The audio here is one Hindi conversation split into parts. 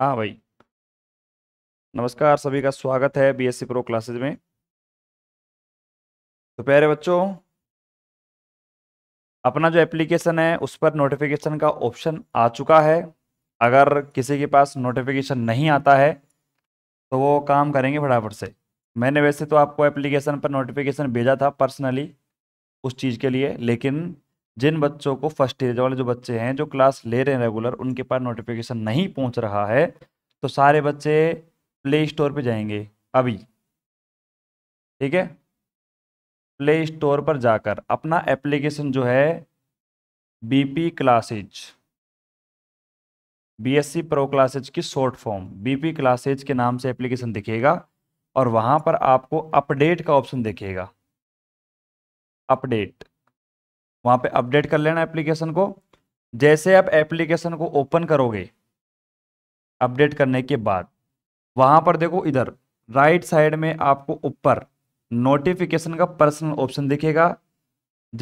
हाँ भाई नमस्कार सभी का स्वागत है बीएससी प्रो क्लासेज में तो प्यारे बच्चों अपना जो एप्लीकेशन है उस पर नोटिफिकेशन का ऑप्शन आ चुका है अगर किसी के पास नोटिफिकेशन नहीं आता है तो वो काम करेंगे फटाफट से मैंने वैसे तो आपको एप्लीकेशन पर नोटिफिकेशन भेजा था पर्सनली उस चीज़ के लिए लेकिन जिन बच्चों को फर्स्ट ईयर वाले जो बच्चे हैं जो क्लास ले रहे हैं रेगुलर उनके पास नोटिफिकेशन नहीं पहुंच रहा है तो सारे बच्चे प्ले स्टोर पर जाएंगे अभी ठीक है प्ले स्टोर पर जाकर अपना एप्लीकेशन जो है BP classes BSc pro classes की शॉर्ट फॉर्म बीपी क्लासेज के नाम से एप्लीकेशन दिखेगा और वहां पर आपको अपडेट का ऑप्शन दिखेगा अपडेट वहाँ पे अपडेट कर लेना एप्लीकेशन को जैसे आप एप्लीकेशन को ओपन करोगे अपडेट करने के बाद वहाँ पर देखो इधर राइट साइड में आपको ऊपर नोटिफिकेशन का पर्सनल ऑप्शन दिखेगा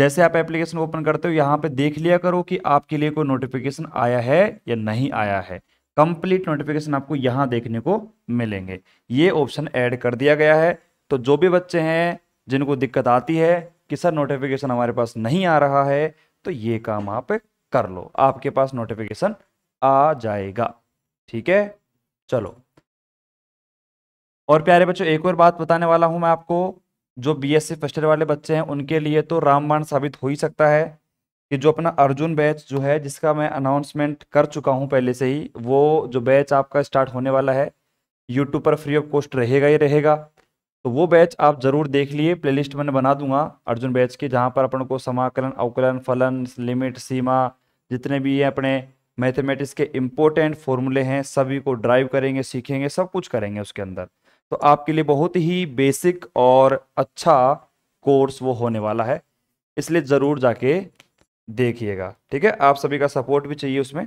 जैसे आप एप्लीकेशन ओपन करते हो यहाँ पे देख लिया करो कि आपके लिए कोई नोटिफिकेशन आया है या नहीं आया है कंप्लीट नोटिफिकेशन आपको यहाँ देखने को मिलेंगे ये ऑप्शन ऐड कर दिया गया है तो जो भी बच्चे हैं जिनको दिक्कत आती है कि सर नोटिफिकेशन हमारे पास नहीं आ रहा है तो ये काम आप कर लो आपके पास नोटिफिकेशन आ जाएगा ठीक है चलो और प्यारे बच्चों एक और बात बताने वाला हूं मैं आपको जो बीएससी फर्स्ट ईयर वाले बच्चे हैं उनके लिए तो रामबाण साबित हो ही सकता है कि जो अपना अर्जुन बैच जो है जिसका मैं अनाउंसमेंट कर चुका हूं पहले से ही वो जो बैच आपका स्टार्ट होने वाला है यूट्यूब पर फ्री ऑफ कॉस्ट रहेगा ही रहेगा तो वो बैच आप जरूर देख लिए प्लेलिस्ट मैंने बना दूंगा अर्जुन बैच के जहाँ पर अपन को समाकलन अवकलन फलन लिमिट सीमा जितने भी ये अपने मैथमेटिक्स के इम्पोर्टेंट फॉर्मूले हैं सभी को ड्राइव करेंगे सीखेंगे सब कुछ करेंगे उसके अंदर तो आपके लिए बहुत ही बेसिक और अच्छा कोर्स वो होने वाला है इसलिए ज़रूर जाके देखिएगा ठीक है आप सभी का सपोर्ट भी चाहिए उसमें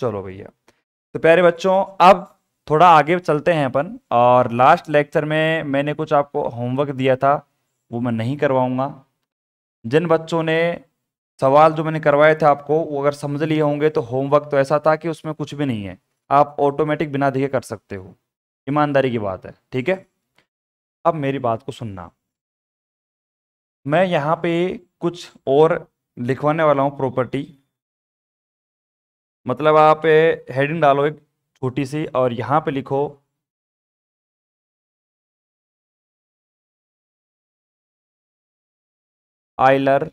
चलो भैया तो प्यारे बच्चों अब थोड़ा आगे चलते हैं अपन और लास्ट लेक्चर में मैंने कुछ आपको होमवर्क दिया था वो मैं नहीं करवाऊँगा जिन बच्चों ने सवाल जो मैंने करवाए थे आपको वो अगर समझ लिए होंगे तो होमवर्क तो ऐसा था कि उसमें कुछ भी नहीं है आप ऑटोमेटिक बिना दिए कर सकते हो ईमानदारी की बात है ठीक है अब मेरी बात को सुनना मैं यहाँ पे कुछ और लिखवाने वाला हूँ प्रॉपर्टी मतलब आप हेडिंग eh, डालो एक छोटी सी और यहाँ पे लिखो आइलर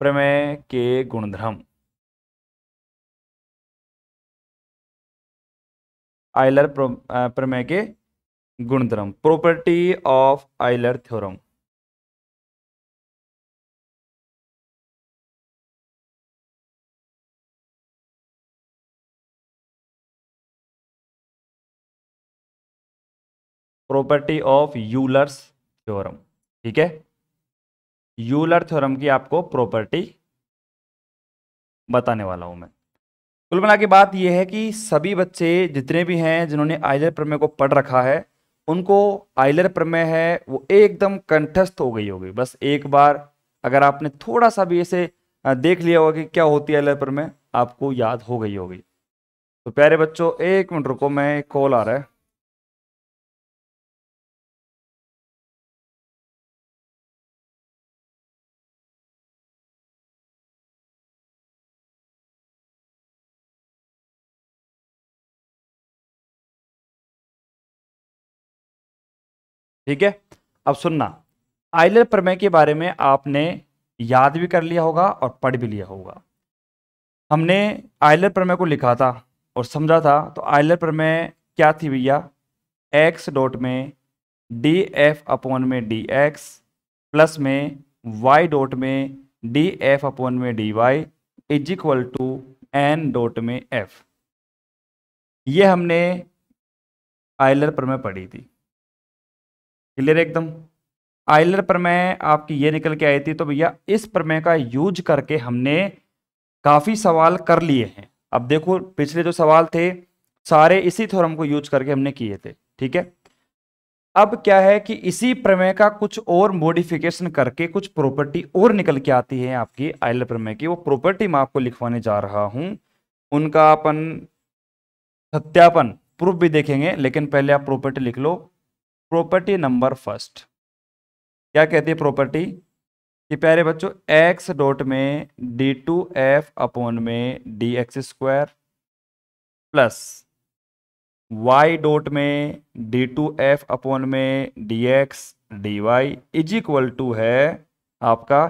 प्रमेय के गुणधर्म आयलर प्रमेय के गुणधर्म property of Euler theorem property of Euler's theorem ठीक है यूलर थ्योरम की आपको प्रॉपर्टी बताने वाला हूं मैं कुल मिला की बात यह है कि सभी बच्चे जितने भी हैं जिन्होंने आइलर प्रमेय को पढ़ रखा है उनको आइलर प्रमेय है वो एकदम कंठस्थ हो गई होगी बस एक बार अगर आपने थोड़ा सा भी ऐसे देख लिया होगा कि क्या होती है आइलर प्रमेय आपको याद हो गई होगी तो प्यारे बच्चों एक मिनट रुको मैं कॉल आ रहा है ठीक है अब सुनना आयलर प्रमेय के बारे में आपने याद भी कर लिया होगा और पढ़ भी लिया होगा हमने आयलर प्रमेय को लिखा था और समझा था तो आयलर प्रमेय क्या थी भैया एक्स डॉट में डी एफ अपोन में डी एक्स प्लस में वाई डॉट में डी एफ अपोन में D Y is equal to N dot में एफ ये हमने आयलर प्रमेय पढ़ी थी क्लियर एकदम आयलर प्रमेय आपकी ये निकल के आई थी तो भैया इस प्रमेय का यूज करके हमने काफ़ी सवाल कर लिए हैं अब देखो पिछले जो सवाल थे सारे इसी थ्योरम को यूज करके हमने किए थे ठीक है अब क्या है कि इसी प्रमेय का कुछ और मॉडिफिकेशन करके कुछ प्रॉपर्टी और निकल के आती है आपकी आयलर प्रमेय की वो प्रॉपर्टी मैं आपको लिखवाने जा रहा हूं उनका अपन सत्यापन प्रूफ भी देखेंगे लेकिन पहले आप प्रॉपर्टी लिख लो प्रॉपर्टी नंबर फर्स्ट क्या कहती है प्रॉपर्टी कि प्यारे बच्चों एक्स डॉट में डी टू एफ अपॉन में D x square plus Y dot में डी टू एफ अपोन में D x D Y is equal to है आपका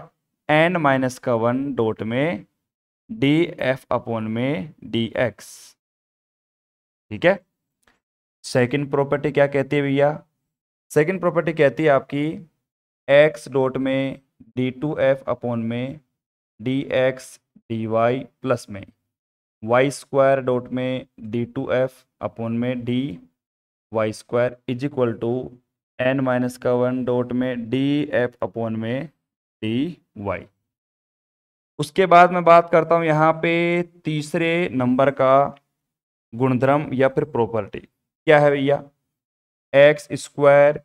एन माइनस का वन डॉट में डी एफ अपोन में डी एक्स ठीक है सेकेंड प्रॉपर्टी क्या कहती है भैया सेकेंड प्रॉपर्टी कहती है आपकी एक्स डॉट में डी टू एफ अपॉन में D x D Y plus में वाई स्क्वायर डॉट में डी टू एफ अपॉन में D Y square is equal to N minus का वन डॉट में डी एफ अपॉन में डी वाई उसके बाद मैं बात करता हूँ यहाँ पे तीसरे नंबर का गुणधर्म या फिर प्रॉपर्टी क्या है भैया एक्स स्क्वायर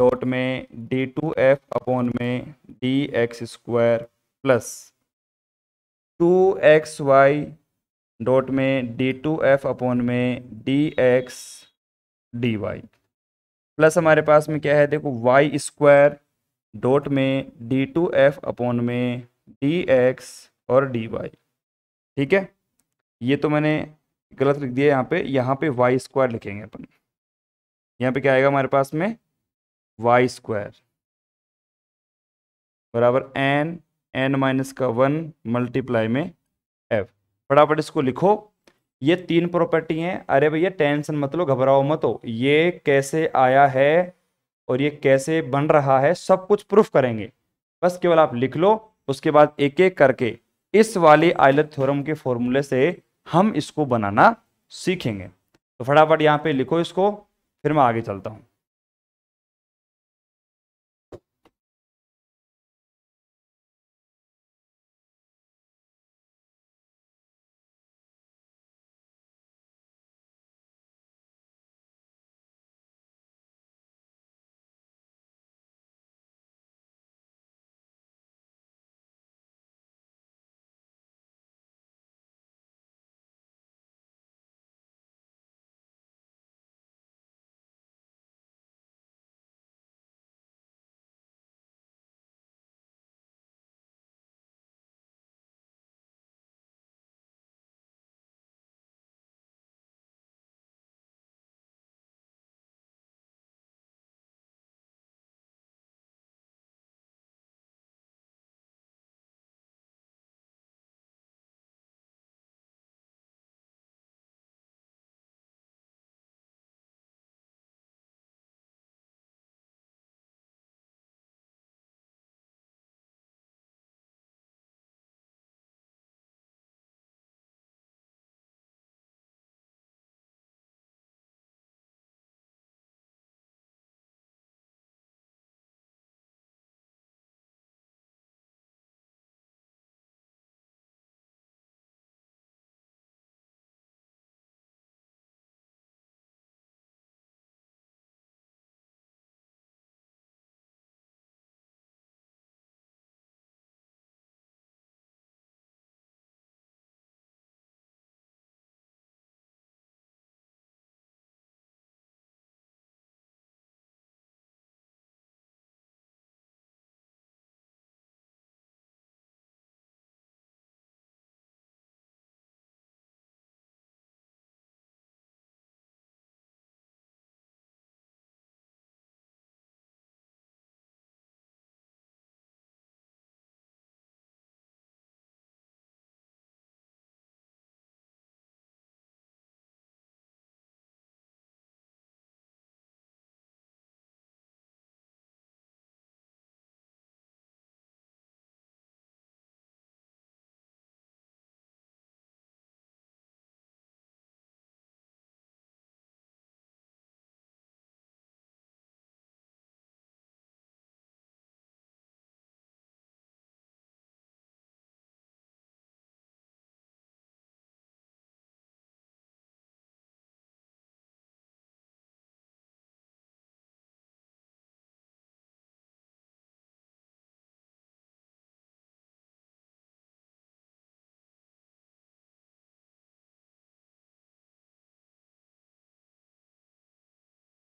डॉट में डी टू एफ अपॉन में D x square plus two x Y dot में डी टू एफ अपॉन में D x D Y plus हमारे पास में क्या है देखो वाई स्क्वायर डॉट में डी टू एफ अपॉन में डी एक्स और डी वाई ठीक है ये तो मैंने गलत लिख दिया यहाँ पे यहाँ पे वाई स्क्वायर लिखेंगे अपन यहाँ पे क्या आएगा हमारे पास में वाई स्क्वायर बराबर एन एन माइनस का वन मल्टीप्लाई में एफ फटाफट इसको लिखो ये तीन प्रॉपर्टी हैं अरे भैया टेंशन मत लो घबराओ मत हो ये कैसे आया है और ये कैसे बन रहा है सब कुछ प्रूफ करेंगे बस केवल आप लिख लो उसके बाद एक एक करके इस वाले आयलत थ्योरम के फॉर्मूले से हम इसको बनाना सीखेंगे तो फटाफट यहाँ पे लिखो इसको फिर मैं आगे चलता हूँ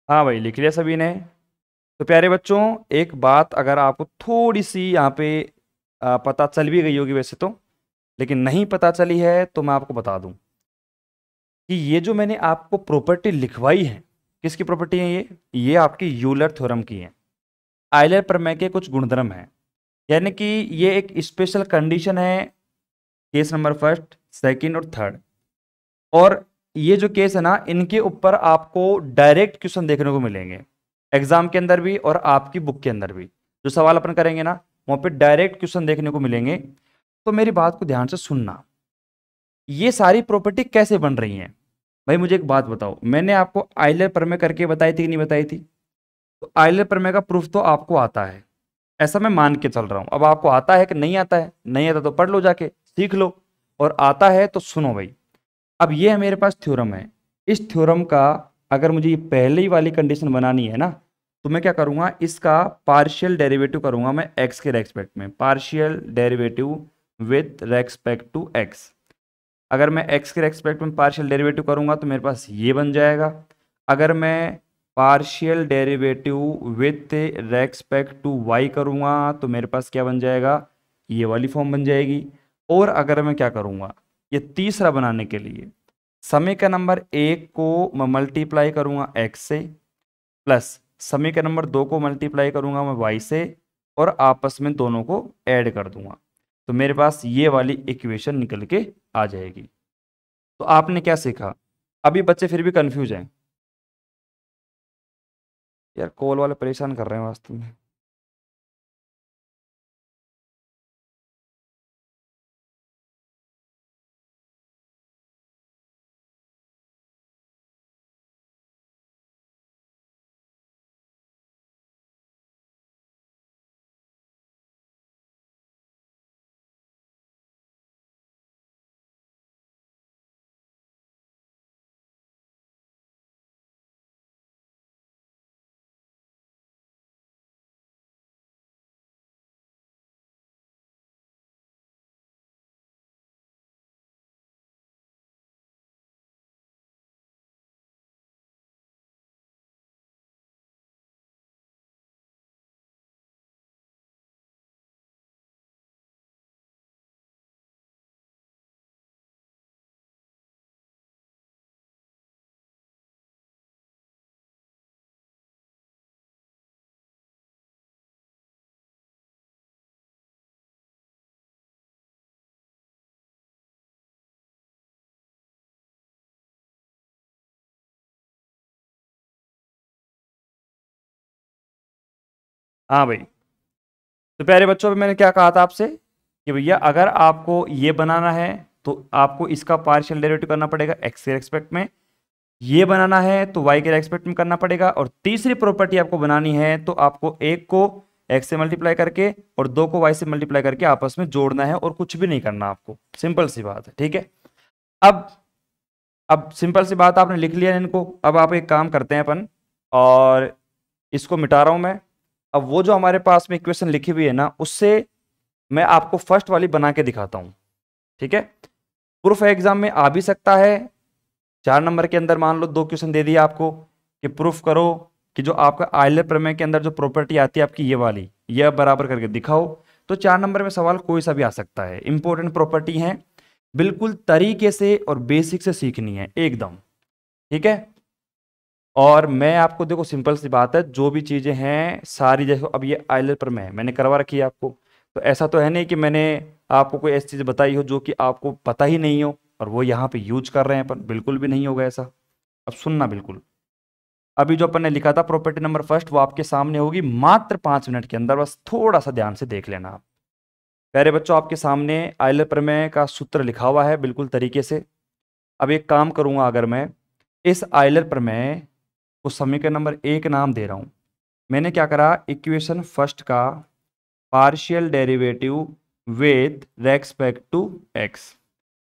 हाँ भाई लिख लिया सभी ने तो प्यारे बच्चों एक बात अगर आपको थोड़ी सी यहाँ पे पता चल भी गई होगी वैसे तो लेकिन नहीं पता चली है तो मैं आपको बता दूं कि ये जो मैंने आपको प्रॉपर्टी लिखवाई है किसकी प्रॉपर्टी है ये ये आपकी यूलर थ्योरम की है आयलर प्रमेय के कुछ गुणधर्म है यानी कि ये एक स्पेशल कंडीशन है केस नंबर फर्स्ट सेकेंड और थर्ड और ये जो केस है ना इनके ऊपर आपको डायरेक्ट क्वेश्चन देखने को मिलेंगे एग्जाम के अंदर भी और आपकी बुक के अंदर भी जो सवाल अपन करेंगे ना वहाँ पे डायरेक्ट क्वेश्चन देखने को मिलेंगे तो मेरी बात को ध्यान से सुनना ये सारी प्रॉपर्टी कैसे बन रही है भाई मुझे एक बात बताओ मैंने आपको आइलर प्रमेय करके बताई थी कि नहीं बताई थी तो आइलर प्रमेय का प्रूफ तो आपको आता है ऐसा मैं मान के चल रहा हूँ अब आपको आता है कि नहीं आता है नहीं आता तो पढ़ लो जाके सीख लो और आता है तो सुनो भाई अब ये है मेरे पास थ्योरम है इस थ्योरम का अगर मुझे ये पहले ही वाली कंडीशन बनानी है ना तो मैं क्या करूँगा इसका पार्शियल डेरिवेटिव करूँगा मैं एक्स के रेस्पेक्ट में partial derivative with respect to X अगर मैं एक्स के रेस्पेक्ट में पार्शियल डेरिवेटिव करूँगा तो मेरे पास ये बन जाएगा अगर मैं partial derivative with respect to Y करूँगा तो मेरे पास क्या बन जाएगा ये वाली फॉर्म बन जाएगी और अगर मैं क्या करूँगा ये तीसरा बनाने के लिए समय का नंबर एक को मैं मल्टीप्लाई करूंगा एक्स से प्लस समय का नंबर दो को मल्टीप्लाई करूंगा मैं वाई से और आपस में दोनों को ऐड कर दूंगा तो मेरे पास ये वाली इक्वेशन निकल के आ जाएगी तो आपने क्या सीखा अभी बच्चे फिर भी कंफ्यूज हैं यार कॉल वाले परेशान कर रहे हैं वास्तव में हाँ भाई तो प्यारे बच्चों अभी मैंने क्या कहा था आपसे कि भैया अगर आपको ये बनाना है तो आपको इसका पार्शियल डेरिवेटिव करना पड़ेगा एक्स के रेस्पेक्ट में ये बनाना है तो वाई के रेस्पेक्ट में करना पड़ेगा और तीसरी प्रॉपर्टी आपको बनानी है तो आपको एक को एक्स से मल्टीप्लाई करके और दो को वाई से मल्टीप्लाई करके आपस में जोड़ना है और कुछ भी नहीं करना आपको सिंपल सी बात है ठीक है अब अब सिंपल सी बात आपने लिख लिया इनको अब आप एक काम करते हैं अपन और इसको मिटा रहा हूं मैं अब वो जो हमारे पास में इक्वेशन लिखी हुई है ना उससे मैं आपको फर्स्ट वाली बना के दिखाता हूँ ठीक है प्रूफ एग्जाम में आ भी सकता है चार नंबर के अंदर मान लो दो क्वेश्चन दे दिया आपको कि प्रूफ करो कि जो आपका आयलर प्रमेय के अंदर जो प्रॉपर्टी आती है आपकी ये वाली यह बराबर करके दिखाओ तो चार नंबर में सवाल कोई सा भी आ सकता है इंपॉर्टेंट प्रॉपर्टी है बिल्कुल तरीके से और बेसिक से सीखनी है एकदम ठीक है और मैं आपको देखो सिंपल सी बात है जो भी चीज़ें हैं सारी जैसे अब ये आइलर पर मैं मैंने करवा रखी है आपको तो ऐसा तो है नहीं कि मैंने आपको कोई ऐसी चीज़ बताई हो जो कि आपको पता ही नहीं हो और वो यहाँ पे यूज कर रहे हैं अपन बिल्कुल भी नहीं होगा ऐसा अब सुनना बिल्कुल अभी जो अपन ने लिखा था प्रॉपर्टी नंबर फर्स्ट वो आपके सामने होगी मात्र पाँच मिनट के अंदर बस थोड़ा सा ध्यान से देख लेना आप प्यारे बच्चों आपके सामने आयलर प्रमेय का सूत्र लिखा हुआ है बिल्कुल तरीके से अब एक काम करूँगा अगर मैं इस आयलर प्रमेय उस समीकरण नंबर एक नाम दे रहा हूँ मैंने क्या करा इक्वेशन फर्स्ट का partial derivative with respect to X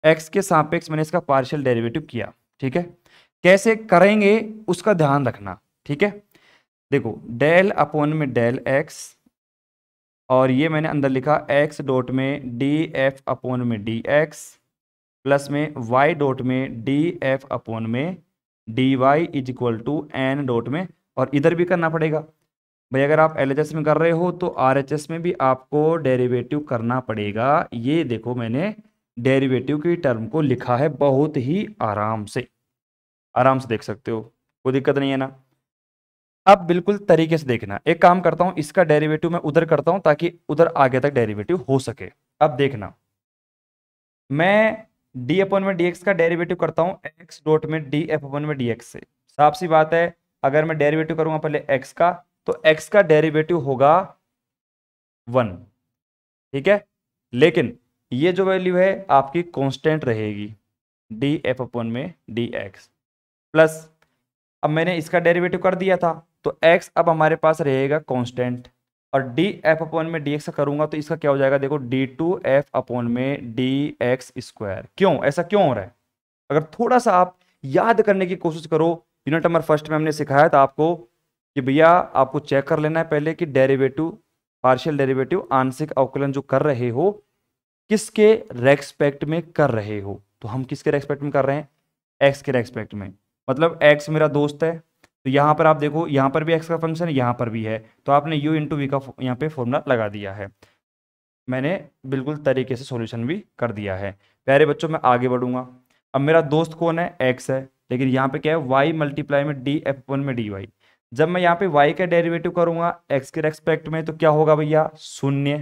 X के सापेक्ष मैंने इसका पार्शियल डेरिवेटिव किया ठीक है कैसे करेंगे उसका ध्यान रखना ठीक है देखो डेल अपोन में डेल एक्स और ये मैंने अंदर लिखा एक्स डॉट में डी एफ अपोन में डी एक्स प्लस में वाई डॉट में डी एफ अपोन में D Y is equal to N dot में और इधर भी करना पड़ेगा भाई अगर आप एल में कर रहे हो तो आर में भी आपको डेरिवेटिव करना पड़ेगा ये देखो मैंने डेरिवेटिव की टर्म को लिखा है बहुत ही आराम से आराम से देख सकते हो कोई दिक्कत नहीं है ना अब बिल्कुल तरीके से देखना एक काम करता हूँ इसका डेरिवेटिव मैं उधर करता हूँ ताकि उधर आगे तक डेरिवेटिव हो सके अब देखना मैं डी अपन में डी का डेरिवेटिव करता हूँ एक्स डॉट में डी एफ में डी से साफ सी बात है अगर मैं डेरिवेटिव करूँगा पहले एक्स का तो एक्स का डेरिवेटिव होगा वन ठीक है लेकिन ये जो वैल्यू है आपकी कांस्टेंट रहेगी डी एफ अपन में डी एक्स प्लस अब मैंने इसका डेरिवेटिव कर दिया था तो एक्स अब हमारे पास रहेगा कांस्टेंट और डी एफ अपॉन में डी एक्स करूंगा तो इसका क्या हो जाएगा देखो डी टू एफ अपॉन में डी एक्स स्क्वायर क्यों ऐसा क्यों हो रहा है अगर थोड़ा सा आप याद करने की कोशिश करो यूनिट नंबर फर्स्ट में हमने सिखाया था आपको कि भैया आपको चेक कर लेना है पहले कि डेरिवेटिव पार्शियल डेरिवेटिव आंशिक अवकलन जो कर रहे हो किसके रेस्पेक्ट में कर रहे हो तो हम किसके रेस्पेक्ट में कर रहे हैं एक्स के रेस्पेक्ट में मतलब एक्स मेरा दोस्त है तो यहाँ पर आप देखो यहाँ पर भी एक्स का फंक्शन है यहाँ पर भी है तो आपने यू इंटू वी का यहाँ पे फॉर्मूला लगा दिया है मैंने बिल्कुल तरीके से सॉल्यूशन भी कर दिया है प्यारे बच्चों मैं आगे बढ़ूंगा अब मेरा दोस्त कौन है एक्स है लेकिन यहाँ पे क्या है वाई मल्टीप्लाई में डी एफ वन में डी वाई जब मैं यहाँ पे वाई का डेरिवेटिव करूँगा एक्स के रेस्पेक्ट में तो क्या होगा भैया शून्य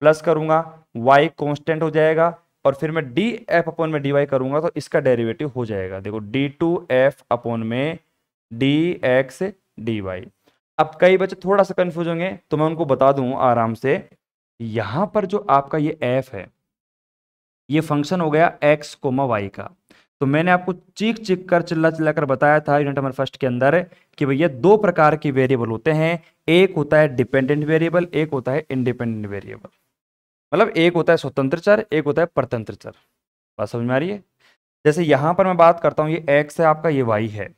प्लस करूंगा वाई कॉन्स्टेंट हो जाएगा और फिर मैं डी एफ अपॉन में डी वाई करूंगा तो इसका डेरिवेटिव हो जाएगा देखो डी टू एफ अपॉन में डी एक्स डी वाई अब कई बच्चे थोड़ा सा कंफ्यूज होंगे तो मैं उनको बता दूं आराम से यहां पर जो आपका ये एफ है ये फंक्शन हो गया एक्स कोमा वाई का तो मैंने आपको चीख चीख कर चिल्ला चिल्ला कर बताया था यूनिट नंबर फर्स्ट के अंदर कि भैया दो प्रकार के वेरिएबल होते हैं एक होता है डिपेंडेंट वेरिएबल एक होता है इंडिपेंडेंट वेरिएबल मतलब एक होता है स्वतंत्र चर एक होता है परतंत्र चर बात समझ में आ रही है जैसे यहां पर मैं बात करता हूँ ये एक्स है आपका ये वाई है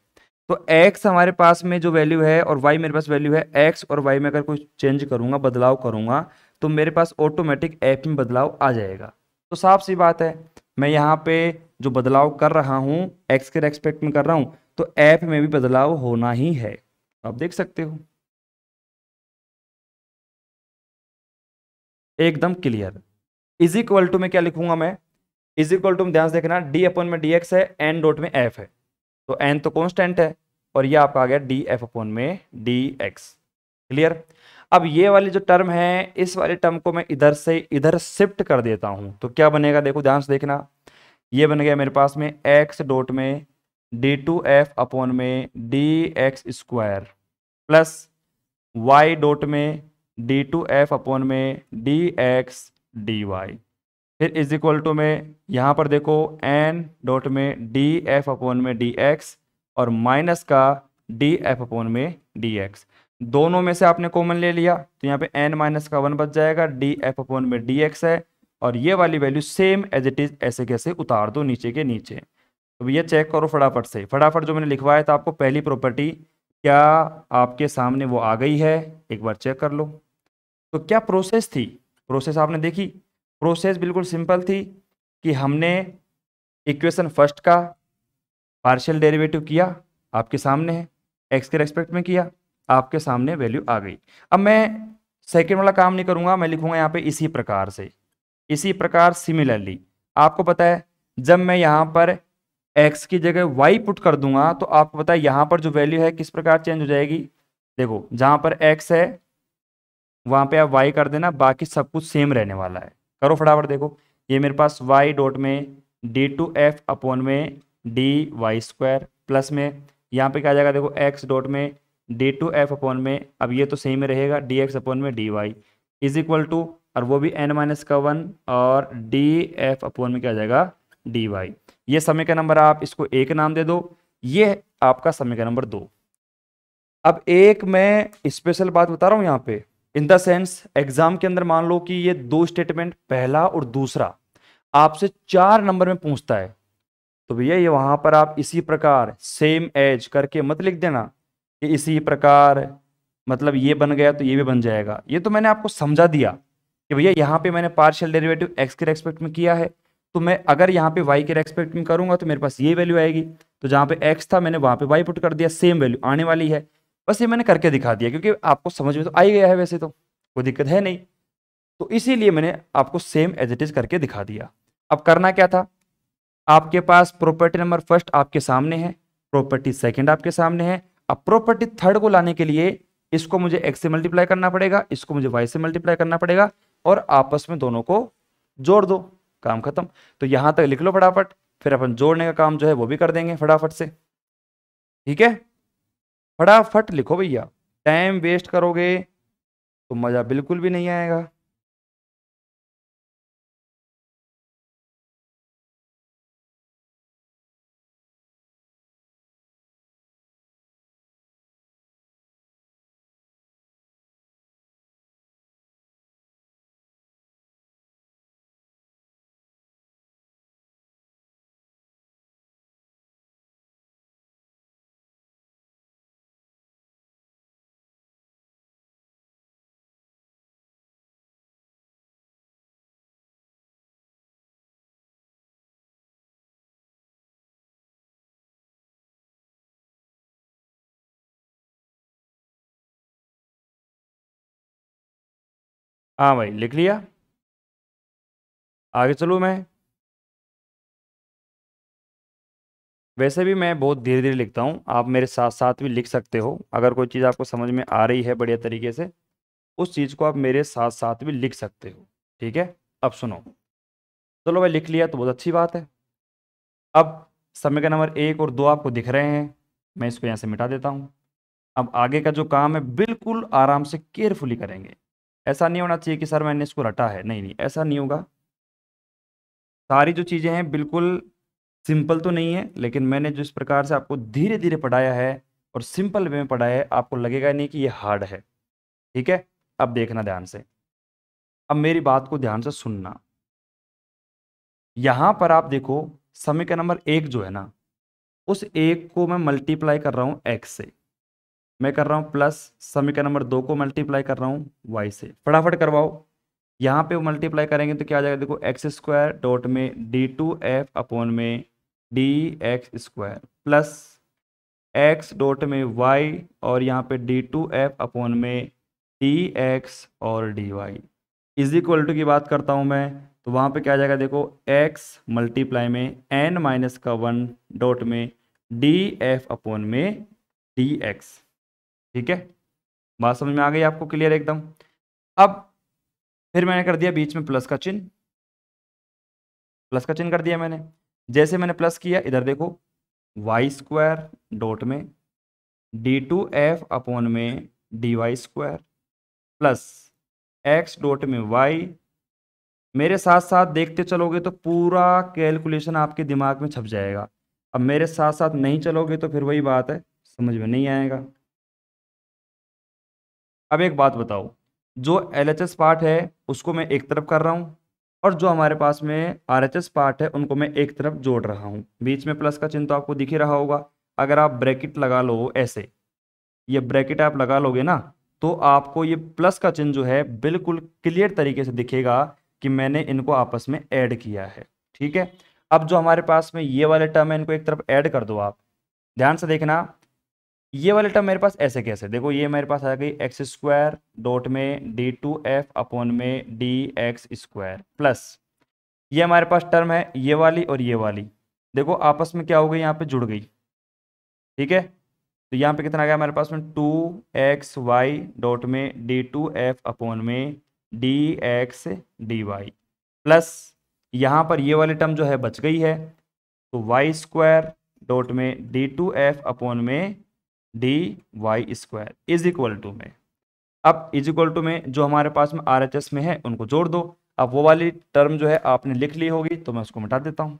तो x हमारे पास में जो वैल्यू है और y मेरे पास वैल्यू है x और y में अगर कोई चेंज करूंगा बदलाव करूंगा तो मेरे पास ऑटोमेटिक f में बदलाव आ जाएगा तो साफ सी बात है मैं यहाँ पे जो बदलाव कर रहा हूँ x के रेस्पेक्ट में कर रहा हूँ तो f में भी बदलाव होना ही है आप देख सकते हो एकदम क्लियर इज इक्वल टू में क्या लिखूंगा मैं इज इक्वल टू में ध्यान से देखना डी अपन में डी एक्स है एन डॉट में एफ है तो एन तो कॉन्स्टेंट है और ये आपका आ गया डी एफ अपोन में डी एक्स क्लियर अब ये वाली जो टर्म है इस वाले टर्म को मैं इधर से इधर शिफ्ट कर देता हूँ तो क्या बनेगा देखो ध्यान से देखना ये बन गया मेरे पास में एक्स डॉट में डी टू एफ अपोन में D x square plus Y dot में डी टू एफ अपोन में डी एक्स डी वाई फिर इज इक्वल टू में यहाँ पर देखो एन डॉट में डी एफ अपोन में डी एक्स और माइनस का डी एफ अपोन में डी एक्स दोनों में से आपने कॉमन ले लिया तो यहाँ पे एन माइनस का वन बच जाएगा डी एफ अपोन में डी एक्स है और ये वाली value same as it is ऐसे कैसे उतार दो नीचे के नीचे तो ये चेक करो फटाफट से फटाफट जो मैंने लिखवाया था आपको पहली प्रॉपर्टी क्या आपके सामने वो आ गई है एक बार चेक कर लो तो क्या प्रोसेस थी प्रोसेस आपने देखी प्रोसेस बिल्कुल सिंपल थी कि हमने इक्वेशन फर्स्ट का पार्शियल डेरिवेटिव किया आपके सामने है एक्स के रेस्पेक्ट में किया आपके सामने वैल्यू आ गई अब मैं सेकेंड वाला काम नहीं करूँगा मैं लिखूँगा यहाँ पे इसी प्रकार से इसी प्रकार सिमिलरली आपको पता है जब मैं यहाँ पर एक्स की जगह वाई पुट कर दूंगा तो आपको पता है यहाँ पर जो वैल्यू है किस प्रकार चेंज हो जाएगी देखो जहाँ पर एक्स है वहाँ पे आप वाई कर देना बाकी सब कुछ सेम रहने वाला है करो फटाफट देखो ये मेरे पास y डॉट में डी टू एफ अपॉन में डी वाई स्क्वायर प्लस में यहाँ पे क्या आ जाएगा देखो x डॉट में डी टू एफ अपॉन में अब ये तो सही में रहेगा डी एक्स अपॉन में D Y is equal to और वो भी एन माइनस का वन और डी एफ अपॉन में क्या आ जाएगा डी वाई ये समय का नंबर आप इसको एक नाम दे दो ये आपका समय का नंबर दो अब एक मैं स्पेशल बात बता रहा हूँ यहाँ पे इन द सेंस एग्जाम के अंदर मान लो कि ये दो स्टेटमेंट पहला और दूसरा आपसे चार नंबर में पूछता है तो भैया ये वहां पर आप इसी प्रकार सेम एज करके मत लिख देना कि इसी प्रकार मतलब ये बन गया तो ये भी बन जाएगा ये तो मैंने आपको समझा दिया कि भैया यहाँ पे मैंने पार्शियल डेरिवेटिव एक्स के रेस्पेक्ट में किया है तो मैं अगर यहाँ पे वाई के रेस्पेक्ट में करूंगा तो मेरे पास ये वैल्यू आएगी तो जहाँ पे एक्स था मैंने वहाँ पे वाई पुट कर दिया सेम वैल्यू आने वाली है बस ये मैंने करके दिखा दिया क्योंकि आपको समझ में तो आ ही गया है वैसे तो कोई दिक्कत है नहीं तो इसीलिए मैंने आपको सेम एज इट इज करके दिखा दिया अब करना क्या था आपके पास प्रॉपर्टी नंबर फर्स्ट आपके सामने है प्रॉपर्टी सेकंड आपके सामने है अब प्रॉपर्टी थर्ड को लाने के लिए इसको मुझे एक्स से मल्टीप्लाई करना पड़ेगा इसको मुझे वाई से मल्टीप्लाई करना पड़ेगा और आपस में दोनों को जोड़ दो काम खत्म तो यहां तक लिख लो फटाफट फिर अपन जोड़ने का काम जो है वो भी कर देंगे फटाफट से ठीक है फटाफट लिखो भैया टाइम वेस्ट करोगे तो मज़ा बिल्कुल भी नहीं आएगा हाँ भाई लिख लिया आगे चलूँ मैं वैसे भी मैं बहुत धीरे धीरे लिखता हूँ आप मेरे साथ साथ भी लिख सकते हो अगर कोई चीज़ आपको समझ में आ रही है बढ़िया तरीके से उस चीज़ को आप मेरे साथ साथ भी लिख सकते हो ठीक है अब सुनो चलो भाई लिख लिया तो बहुत अच्छी बात है अब समय का नंबर एक और दो आपको दिख रहे हैं मैं इसको यहाँ से मिटा देता हूँ अब आगे का जो काम है बिल्कुल आराम से केयरफुली करेंगे ऐसा नहीं होना चाहिए कि सर मैंने इसको रटा है नहीं नहीं ऐसा नहीं होगा सारी जो चीज़ें हैं बिल्कुल सिंपल तो नहीं है लेकिन मैंने जो इस प्रकार से आपको धीरे धीरे पढ़ाया है और सिंपल वे में पढ़ाया है आपको लगेगा नहीं कि ये हार्ड है ठीक है अब देखना ध्यान से अब मेरी बात को ध्यान से सुनना यहाँ पर आप देखो समीकरण नंबर एक जो है ना उस एक को मैं मल्टीप्लाई कर रहा हूँ एक्स से मैं कर रहा हूँ प्लस समीकरण नंबर दो को मल्टीप्लाई कर रहा हूँ वाई से फटाफट करवाओ यहाँ पे मल्टीप्लाई करेंगे तो क्या आ जाएगा देखो एक्स स्क्वायर डॉट में डी टू एफ अपॉन में D x square plus x dot में वाई और यहाँ पे डी टू एफ अपॉन में डी एक्स और D Y is equal to की बात करता हूँ मैं तो वहाँ पे क्या आ जाएगा देखो एक्स मल्टीप्लाई में एन माइनस का वन डॉट में डी एफ अपॉन में डी एक्स ठीक है बात समझ में आ गई आपको क्लियर एकदम अब फिर मैंने कर दिया बीच में प्लस का चिन्ह प्लस का चिन्ह कर दिया मैंने जैसे मैंने प्लस किया इधर देखो वाई स्क्वायर डॉट में डी टू एफ अपॉन में D Y square plus x dot में वाई मेरे साथ साथ देखते चलोगे तो पूरा कैलकुलेशन आपके दिमाग में छप जाएगा अब मेरे साथ साथ नहीं चलोगे तो फिर वही बात है समझ में नहीं आएगा अब एक बात बताओ जो एल पार्ट है उसको मैं एक तरफ कर रहा हूँ और जो हमारे पास में आर पार्ट है उनको मैं एक तरफ जोड़ रहा हूँ बीच में प्लस का चिन्ह तो आपको दिख ही रहा होगा अगर आप ब्रैकेट लगा लो ऐसे ये ब्रैकेट आप लगा लोगे ना तो आपको ये प्लस का चिन्ह जो है बिल्कुल क्लियर तरीके से दिखेगा कि मैंने इनको आपस में ऐड किया है ठीक है अब जो हमारे पास में ये वाले टर्म है इनको एक तरफ ऐड कर दो आप ध्यान से देखना ये वाले टर्म मेरे पास ऐसे कैसे देखो ये मेरे पास आ गई एक्स स्क्वायर डॉट में डी टू एफ अपॉन में डी एक्स स्क्वायर प्लस ये हमारे पास टर्म है ये वाली और ये वाली देखो आपस में क्या हो गई यहाँ पे जुड़ गई ठीक है तो यहाँ पे कितना आ गया हमारे पास में टू एक्स वाई डॉट में डी टू एफ अपॉन में D x D Y plus यहाँ पर ये वाली टर्म जो है बच गई है तो वाई स्क्वायर डॉट में डी टू एफ अपॉन में D Y square is equal to में अब इज इक्वल टू में जो हमारे पास में आर एच एस में है उनको जोड़ दो अब वो वाली टर्म जो है आपने लिख ली होगी तो मैं उसको मिटा देता हूं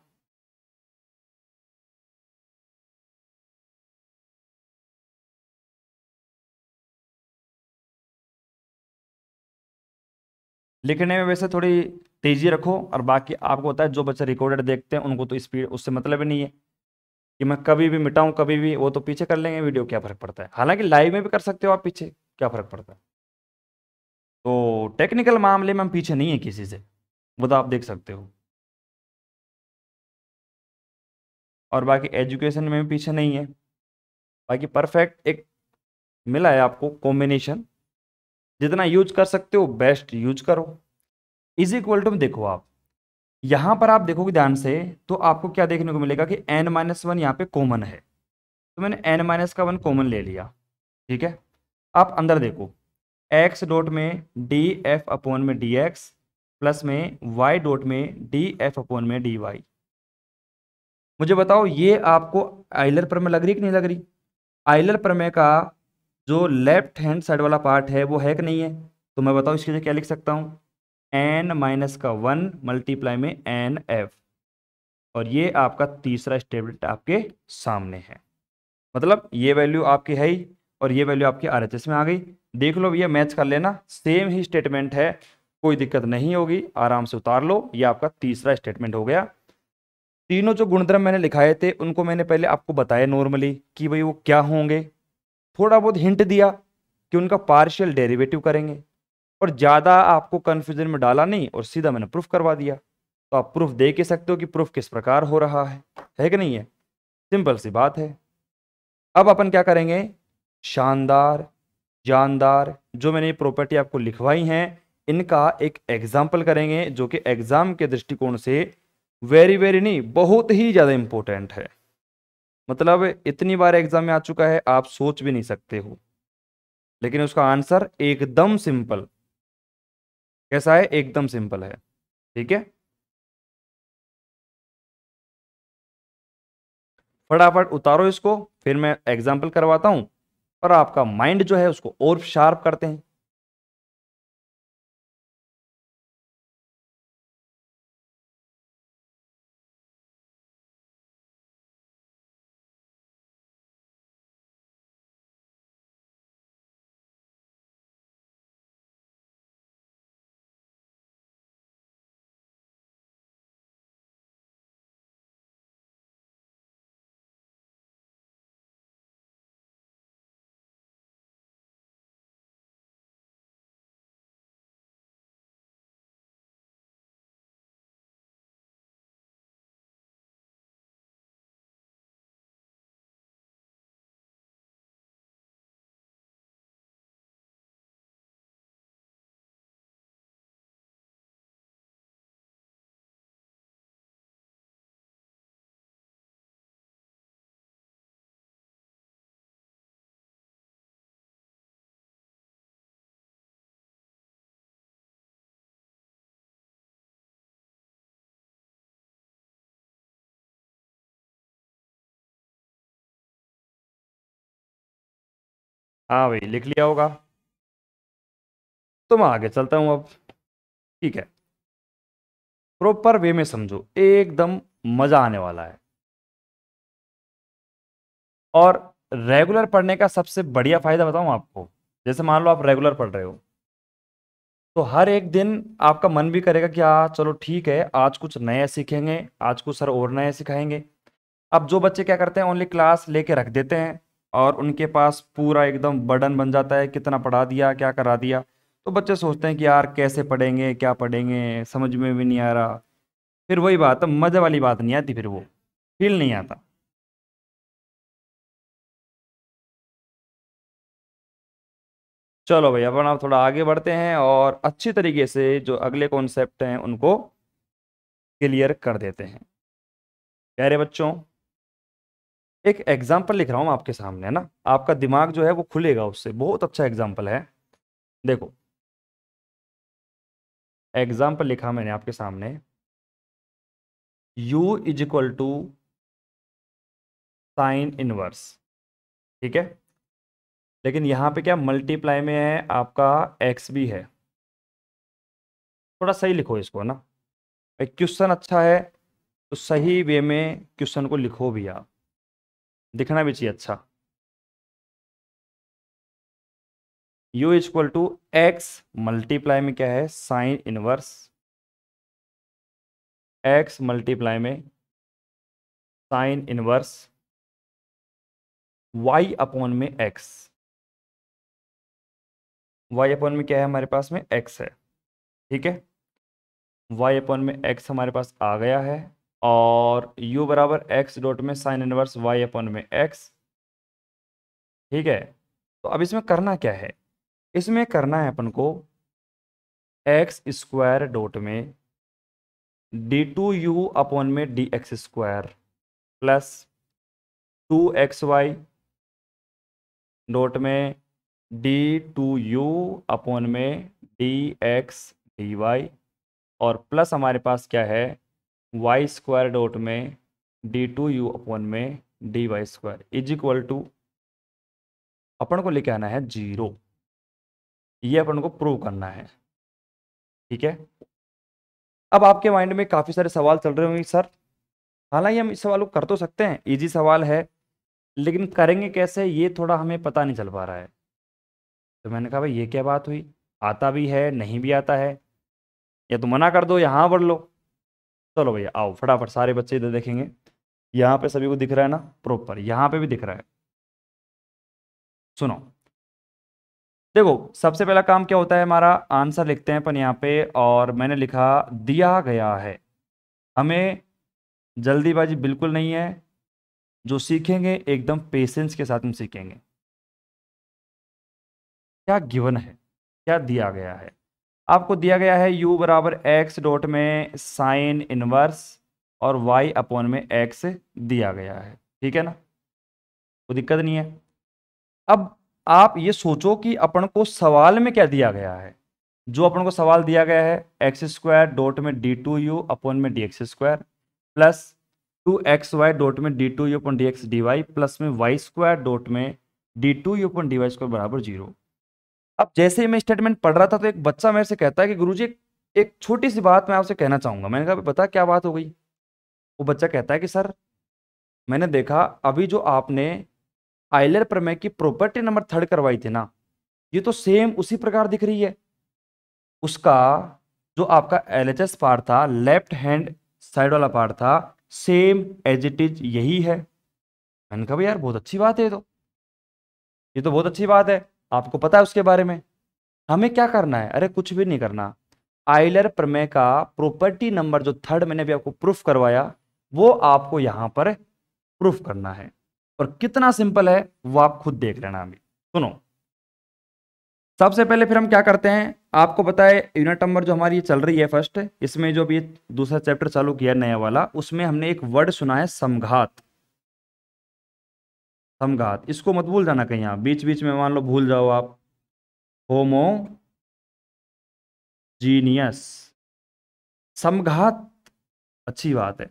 लिखने में वैसे थोड़ी तेजी रखो और बाकी आपको होता है जो बच्चे रिकॉर्डेड देखते हैं उनको तो स्पीड उससे मतलब ही नहीं है कि मैं कभी भी मिटाऊं कभी भी वो तो पीछे कर लेंगे वीडियो क्या फ़र्क पड़ता है हालांकि लाइव में भी कर सकते हो आप पीछे क्या फ़र्क पड़ता है तो टेक्निकल मामले में हम पीछे नहीं है किसी से वो तो आप देख सकते हो और बाकी एजुकेशन में भी पीछे नहीं है बाकी परफेक्ट एक मिला है आपको कॉम्बिनेशन जितना यूज कर सकते हो बेस्ट यूज करो इज इक्वल टू में देखो आप यहाँ पर आप देखोगे ध्यान से तो आपको क्या देखने को मिलेगा कि एन माइनस वन यहाँ पे कॉमन है तो मैंने एन माइनस का वन कॉमन ले लिया ठीक है आप अंदर देखो एक्स डॉट में डी एफ अपोन में डी एक्स प्लस में वाई डॉट में डी एफ अपोन में डी वाई मुझे बताओ ये आपको आइलर प्रमेय लग रही कि नहीं लग रही आइलर प्रमेय का जो लेफ्ट हैंड साइड वाला पार्ट है वो है कि नहीं है तो मैं बताऊँ इसके लिए क्या लिख सकता हूँ एन माइनस का वन मल्टीप्लाई में एन एफ और ये आपका तीसरा स्टेटमेंट आपके सामने है मतलब ये वैल्यू आपकी है ही और ये वैल्यू आपके आर में आ गई देख लो भैया मैच कर लेना सेम ही स्टेटमेंट है कोई दिक्कत नहीं होगी आराम से उतार लो ये आपका तीसरा स्टेटमेंट हो गया तीनों जो गुणधर्म मैंने लिखाए थे उनको मैंने पहले आपको बताया नॉर्मली कि भाई वो क्या होंगे थोड़ा बहुत हिंट दिया कि उनका पार्शियल डेरिवेटिव करेंगे पर ज़्यादा आपको कन्फ्यूजन में डाला नहीं और सीधा मैंने प्रूफ करवा दिया तो आप प्रूफ दे के सकते हो कि प्रूफ किस प्रकार हो रहा है है कि नहीं है सिंपल सी बात है अब अपन क्या करेंगे शानदार जानदार जो मैंने ये प्रॉपर्टी आपको लिखवाई हैं इनका एक एग्जाम्पल करेंगे जो कि एग्जाम के दृष्टिकोण से वेरी वेरी नहीं बहुत ही ज़्यादा इम्पोर्टेंट है मतलब इतनी बार एग्जाम में आ चुका है आप सोच भी नहीं सकते हो लेकिन उसका आंसर एकदम सिंपल कैसा है एकदम सिंपल है ठीक है फटाफट उतारो इसको फिर मैं एग्जाम्पल करवाता हूं और आपका माइंड जो है उसको और शार्प करते हैं हाँ भाई लिख लिया होगा तो मैं आगे चलता हूँ अब ठीक है प्रॉपर वे में समझो एकदम मज़ा आने वाला है और रेगुलर पढ़ने का सबसे बढ़िया फ़ायदा बताऊं आपको जैसे मान लो आप रेगुलर पढ़ रहे हो तो हर एक दिन आपका मन भी करेगा कि हाँ चलो ठीक है आज कुछ नया सीखेंगे आज कुछ सर और नया सिखाएंगे अब जो बच्चे क्या करते हैं ओनली क्लास लेके रख देते हैं और उनके पास पूरा एकदम बर्डन बन जाता है कितना पढ़ा दिया क्या करा दिया तो बच्चे सोचते हैं कि यार कैसे पढ़ेंगे क्या पढ़ेंगे समझ में भी नहीं आ रहा फिर वही बात है मज़े वाली बात नहीं आती फिर वो फील नहीं आता चलो भैया अपन आप थोड़ा आगे बढ़ते हैं और अच्छी तरीके से जो अगले कॉन्सेप्ट हैं उनको क्लियर कर देते हैं प्यारे बच्चों एक एग्जाम्पल लिख रहा हूँ आपके सामने है ना आपका दिमाग जो है वो खुलेगा उससे बहुत अच्छा एग्जाम्पल है देखो एग्जाम्पल लिखा मैंने आपके सामने u is equal to sine inverse ठीक है लेकिन यहाँ पे क्या मल्टीप्लाई में है आपका एक्स भी है थोड़ा सही लिखो इसको ना क्वेश्चन अच्छा है तो सही वे में क्वेश्चन को लिखो भी आप दिखना भी चाहिए अच्छा u equal to x multiply में क्या है साइन इनवर्स x मल्टीप्लाई में साइन इनवर्स y अपॉन में x y अपॉन में क्या है हमारे पास में x है ठीक है y अपॉन में x हमारे पास आ गया है और u बराबर एक्स डॉट में साइन इनवर्स y अपन में x ठीक है तो अब इसमें करना क्या है इसमें करना है अपन को एक्स स्क्वायर डॉट में डी टू यू अपॉन में D x square plus two x Y dot में डी टू यू अपॉन में डी एक्स डी वाई और प्लस हमारे पास क्या है वाई स्क्वायर डॉट में डी टू यू अपन में D Y square is equal to अपन को लेके आना है जीरो ये अपन को प्रूव करना है ठीक है अब आपके माइंड में काफ़ी सारे सवाल चल रहे होंगे सर हालांकि हम इस सवाल को कर तो सकते हैं इजी सवाल है लेकिन करेंगे कैसे ये थोड़ा हमें पता नहीं चल पा रहा है तो मैंने कहा भाई ये क्या बात हुई आता भी है नहीं भी आता है या तो मना कर दो यहाँ बढ़ लो चलो भैया आओ फटाफट सारे बच्चे इधर देखेंगे यहाँ पे सभी को दिख रहा है ना प्रॉपर यहाँ पे भी दिख रहा है सुनो देखो सबसे पहला काम क्या होता है हमारा आंसर लिखते हैं अपन यहाँ पे और मैंने लिखा दिया गया है हमें जल्दीबाजी बिल्कुल नहीं है जो सीखेंगे एकदम पेशेंस के साथ हम सीखेंगे क्या गिवन है क्या दिया गया है आपको दिया गया है u बराबर एक्स डॉट में साइन इनवर्स और y अपॉन में x दिया गया है ठीक है ना कोई दिक्कत नहीं है अब आप ये सोचो कि अपन को सवाल में क्या दिया गया है जो अपन को सवाल दिया गया है एक्स स्क्वायर डॉट में डी टू यू अपॉन में D x square plus two x Y dot में D two u upon d x D Y plus में वाई स्क्वायर डॉट में D two u upon d Y square बराबर जीरो अब जैसे ही मैं स्टेटमेंट पढ़ रहा था तो एक बच्चा मेरे से कहता है कि गुरुजी एक छोटी सी बात मैं आपसे कहना चाहूंगा मैंने कहा बता क्या बात हो गई वो बच्चा कहता है कि सर मैंने देखा अभी जो आपने आइलर प्रमेय की प्रॉपर्टी नंबर थर्ड करवाई थी ना ये तो सेम उसी प्रकार दिख रही है उसका जो आपका एल एच पार्ट था लेफ्ट हैंड साइड वाला पार्ट था सेम एज इट इज यही है मैंने कहा भाई यार बहुत अच्छी बात है ये तो ये तो बहुत अच्छी बात है आपको पता है उसके बारे में हमें क्या करना है अरे कुछ भी नहीं करना आइलर प्रमेय का प्रॉपर्टी नंबर जो थर्ड मैंने भी आपको प्रूफ करवाया वो आपको यहां पर प्रूफ करना है और कितना सिंपल है वो आप खुद देख लेना अभी सुनो सबसे पहले फिर हम क्या करते हैं आपको बताए यूनिट नंबर जो हमारी चल रही है फर्स्ट इसमें जो भी दूसरा चैप्टर चालू किया नया वाला उसमें हमने एक वर्ड सुना है समघात समघात इसको मत भूल जाना कहीं आप बीच बीच में मान लो भूल जाओ आप होमो जीनियस समघात अच्छी बात है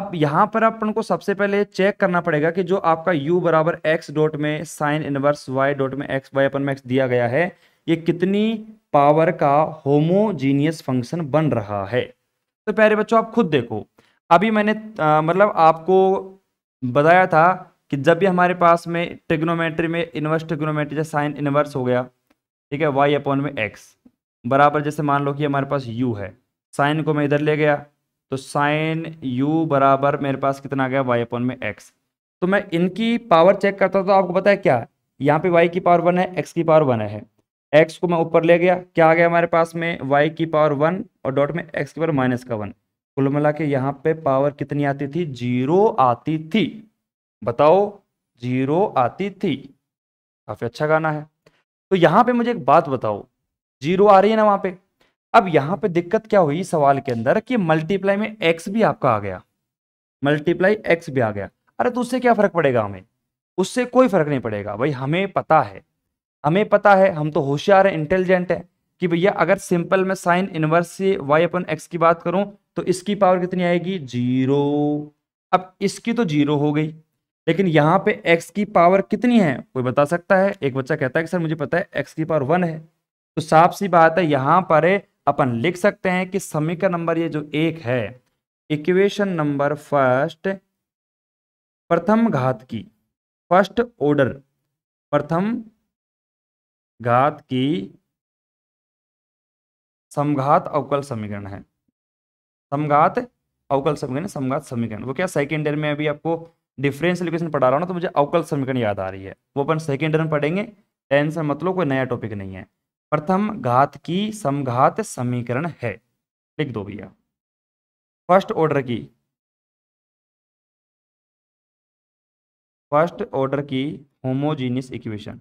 अब यहां पर अपन को सबसे पहले चेक करना पड़ेगा कि जो आपका u बराबर एक्स डॉट में साइन इनवर्स y डॉट में एक्स वाई अपन में x दिया गया है ये कितनी पावर का होमोजीनियस फंक्शन बन रहा है तो प्यारे बच्चों आप खुद देखो अभी मैंने आ, मतलब आपको बताया था कि जब भी हमारे पास में ट्रिग्नोमेट्री में इनवर्स ट्रिग्नोमेट्री जैसे साइन इनवर्स हो गया ठीक है वाई अपॉन में एक्स बराबर जैसे मान लो कि हमारे पास यू है साइन को मैं इधर ले गया तो साइन यू बराबर मेरे पास कितना आ गया वाई अपॉन में एक्स तो मैं इनकी पावर चेक करता तो आपको पता है क्या यहाँ पे वाई की पावर वन है एक्स की पावर वन है एक्स को मैं ऊपर ले गया क्या आ गया हमारे पास में वाई की पावर वन और डॉट में एक्स की पावर माइनस का वन कुल मिला के यहाँ पे पावर कितनी आती थी जीरो आती थी बताओ जीरो आती थी काफी अच्छा गाना है तो यहाँ पे मुझे एक बात बताओ जीरो आ रही है ना वहां पे अब यहाँ पे दिक्कत क्या हुई सवाल के अंदर कि मल्टीप्लाई में एक्स भी आपका आ गया मल्टीप्लाई एक्स भी आ गया अरे तो उससे क्या फर्क पड़ेगा हमें उससे कोई फर्क नहीं पड़ेगा भाई हमें पता है हमें पता है हम तो होशियार हैं इंटेलिजेंट है कि भैया अगर सिंपल में साइन इनवर्स से वाई अपन एक्स की बात करूं तो इसकी पावर कितनी आएगी जीरो अब इसकी तो जीरो हो गई लेकिन यहाँ पे x की पावर कितनी है कोई बता सकता है एक बच्चा कहता है कि सर मुझे पता है x की पावर वन है तो साफ सी बात है यहाँ पर अपन लिख सकते हैं कि समीकरण नंबर ये जो एक है इक्वेशन नंबर फर्स्ट प्रथम घात की फर्स्ट ऑर्डर प्रथम घात की समघात अवकल समीकरण है समघात अवकल समीकरण समघात समीकरण वो क्या सेकेंड ईयर में अभी आपको डिफरेंशियल इक्वेशन पढ़ा रहा हूँ ना तो मुझे अवकल समीकरण याद आ रही है वो अपन सेकेंड टर्म पढ़ेंगे टेंशन मतलब कोई नया टॉपिक नहीं है प्रथम घात की समघात समीकरण है लिख दो भैया फर्स्ट ऑर्डर की फर्स्ट ऑर्डर की होमोजीनियस इक्वेशन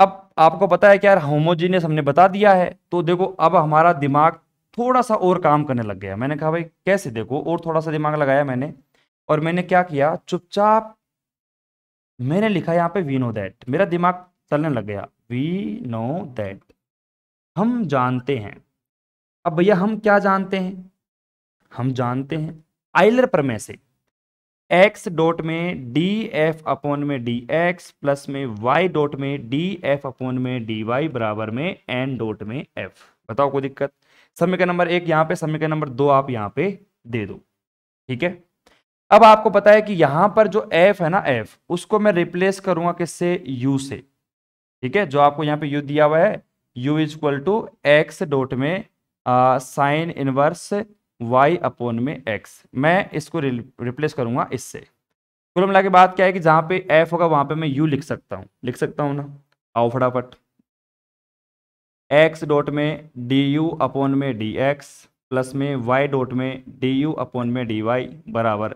अब आपको पता है क्या यार होमोजीनियस हमने बता दिया है तो देखो अब हमारा दिमाग थोड़ा सा और काम करने लग गया मैंने कहा भाई कैसे देखो और थोड़ा सा दिमाग लगाया मैंने और मैंने क्या किया चुपचाप मैंने लिखा यहाँ पे वी नो दैट मेरा दिमाग चलने लग गया वी नो दैट हम जानते हैं अब भैया हम क्या जानते हैं हम जानते हैं आइलर प्रमेय से एक्स डॉट में डी एफ अपोन में डी एक्स प्लस में वाई डॉट में डी एफ अपोन में डी वाई बराबर में एन डॉट में एफ बताओ कोई दिक्कत समीकरण नंबर एक यहाँ पे समीकरण नंबर दो आप यहाँ पे दे दो ठीक है अब आपको पता है कि यहाँ पर जो एफ है ना एफ उसको मैं रिप्लेस करूंगा किससे यू से ठीक है जो आपको यहाँ पे यू दिया हुआ है u is equal to x dot में साइन इनवर्स वाई अपोन में एक्स मैं इसको रिप्लेस करूंगा इससे कुल मिला के बात क्या है कि जहाँ पे एफ होगा वहां पे मैं यू लिख सकता हूँ लिख सकता हूँ ना आओ फटाफट एक्स डॉट में डी यू अपॉन में डी एक्स प्लस में वाई डॉट में डी यू अपॉन में डी वाई बराबर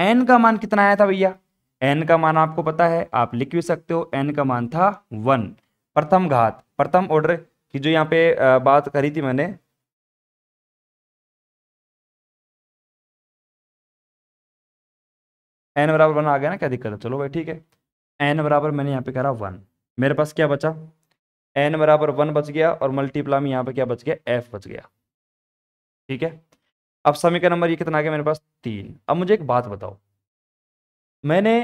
एन का मान कितना आया था भैया एन का मान आपको पता है आप लिख भी सकते हो एन का मान था वन प्रथम घात प्रथम ऑर्डर की जो यहाँ पे बात करी थी मैंने एन बराबर वन आ गया ना क्या दिक्कत है चलो भाई ठीक है एन बराबर मैंने यहाँ पे करा वन मेरे पास क्या बचा एन बराबर वन बच गया और मल्टीप्ला में यहाँ पे क्या बच गया एफ बच गया ठीक है अब समीकरण नंबर ये कितना आ गया मेरे पास तीन अब मुझे एक बात बताओ मैंने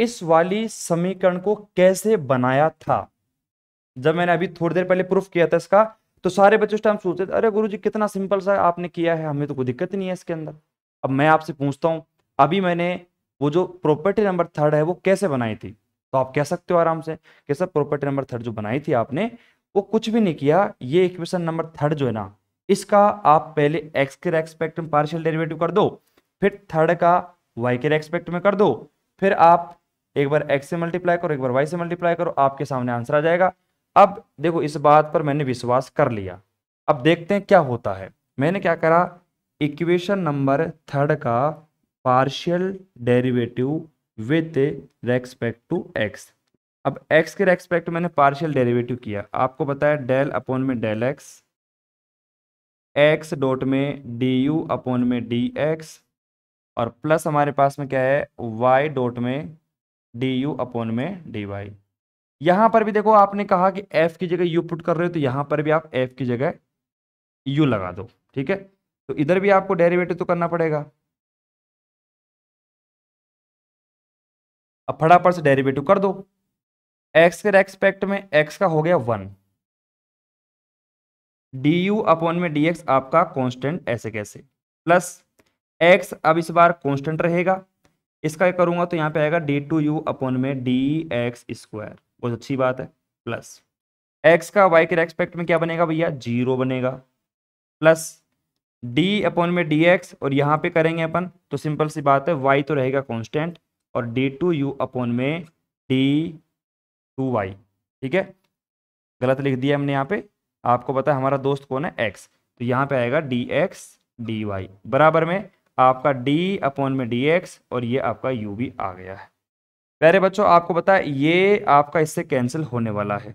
इस वाली समीकरण को कैसे बनाया था जब मैंने अभी थोड़ी देर पहले प्रूफ किया था इसका तो सारे बच्चे उस टाइम सोचते थे अरे गुरु जी कितना सिंपल सा आपने किया है हमें तो कोई दिक्कत नहीं है इसके अंदर अब मैं आपसे पूछता हूं अभी मैंने वो जो प्रॉपर्टी नंबर थर्ड है वो कैसे बनाई थी तो आप कह सकते हो आराम से कि सर प्रॉपर्टी नंबर थर्ड जो बनाई थी आपने वो कुछ भी नहीं किया ये इक्वेशन नंबर थर्ड जो है ना इसका आप पहले एक्स के रेस्पेक्ट में पार्शियल डेरिवेटिव कर दो फिर थर्ड का वाई के रेस्पेक्ट में कर दो फिर आप एक बार एक्स से मल्टीप्लाई करो एक बार वाई से मल्टीप्लाई करो आपके सामने आंसर आ जाएगा अब देखो इस बात पर मैंने विश्वास कर लिया अब देखते हैं क्या होता है मैंने क्या करा इक्वेशन नंबर थर्ड का partial derivative with respect to x अब एक्स के रेस्पेक्ट मैंने पार्शियल डेरिवेटिव किया आपको बताया डेल अपॉन में डेल एक्स एक्स डॉट में डी यू अपॉन में डी एक्स और प्लस हमारे पास में क्या है वाई डॉट में डी यू अपॉन में डी वाई यहाँ पर भी देखो आपने कहा कि एफ की जगह यू पुट कर रहे हो तो यहाँ पर भी आप एफ की जगह यू लगा दो ठीक है तो इधर भी आपको डेरिवेटिव तो करना पड़ेगा अब फटाफट से डेरिवेटिव कर दो एक्स के रेस्पेक्ट में एक्स का हो गया वन डी यू अपॉन में डी एक्स आपका कांस्टेंट ऐसे कैसे प्लस एक्स अब इस बार कांस्टेंट रहेगा इसका करूंगा तो यहाँ पे आएगा डी टू यू अपॉन में डी एक्स स्क्वायर बहुत अच्छी बात है प्लस एक्स का वाई के रेस्पेक्ट में क्या बनेगा भैया जीरो बनेगा प्लस डी अपॉन में डी एक्स और यहाँ पे करेंगे अपन तो सिंपल सी बात है वाई तो रहेगा कॉन्स्टेंट और डी टू यू अपोन में डी टू वाई ठीक है गलत लिख दिया हमने यहाँ पे आपको पता है हमारा दोस्त कौन है एक्स तो यहाँ पे आएगा डी एक्स डी वाई बराबर में आपका डी अपोन में डी एक्स और ये आपका यू भी आ गया है प्यारे बच्चों आपको पता है ये आपका इससे कैंसिल होने वाला है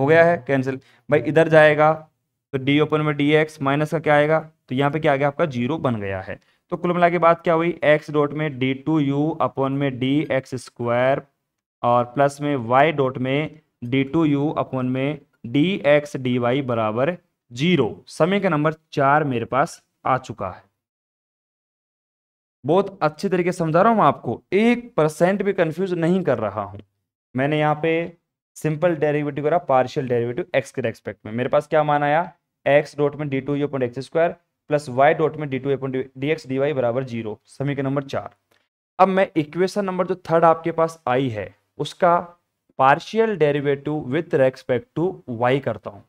हो गया है कैंसिल भाई इधर जाएगा तो डी ओपन में डी एक्स माइनस का क्या आएगा तो यहाँ पे क्या आ गया आपका जीरो बन गया है तो कुल मिला के बात क्या हुई एक्स डॉट में डी टू यू अपन में डी एक्स स्क्वायर और प्लस में वाई डॉट में डी टू यू अपन में डी एक्स डी वाई बराबर जीरो समय का नंबर चार मेरे पास आ चुका है बहुत अच्छे तरीके से समझा रहा हूँ आपको एक परसेंट भी कंफ्यूज नहीं कर रहा हूँ मैंने यहाँ पे सिंपल डेरिवेटिव करा पार्शियल डेरिवेटिव एक्स के रेस्पेक्ट में मेरे पास क्या मान आया एक्स डॉट में D two U point X square plus Y dot में D two upon D x D Y बराबर जीरो समीकरण नंबर चार अब मैं इक्वेशन नंबर जो थर्ड आपके पास आई है उसका partial derivative with respect to y करता हूँ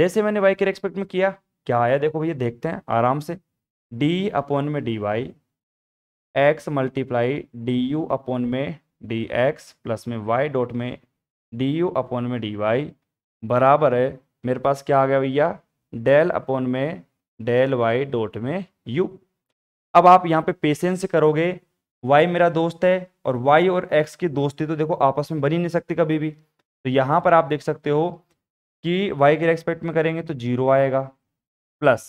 जैसे मैंने वाई के रेस्पेक्ट में किया क्या आया देखो भैया देखते हैं आराम से डी अपॉन में D y x multiply d u upon में डी एक्स प्लस में वाई डॉट में डी यू अपॉन में डी वाई बराबर है मेरे पास क्या आ गया भैया डेल अपॉन में डेल वाई डॉट में यू अब आप यहाँ पे पेशेंस करोगे वाई मेरा दोस्त है और वाई और एक्स की दोस्ती तो देखो आपस में बनी नहीं सकती कभी भी तो यहाँ पर आप देख सकते हो कि वाई के रेस्पेक्ट में करेंगे तो जीरो आएगा प्लस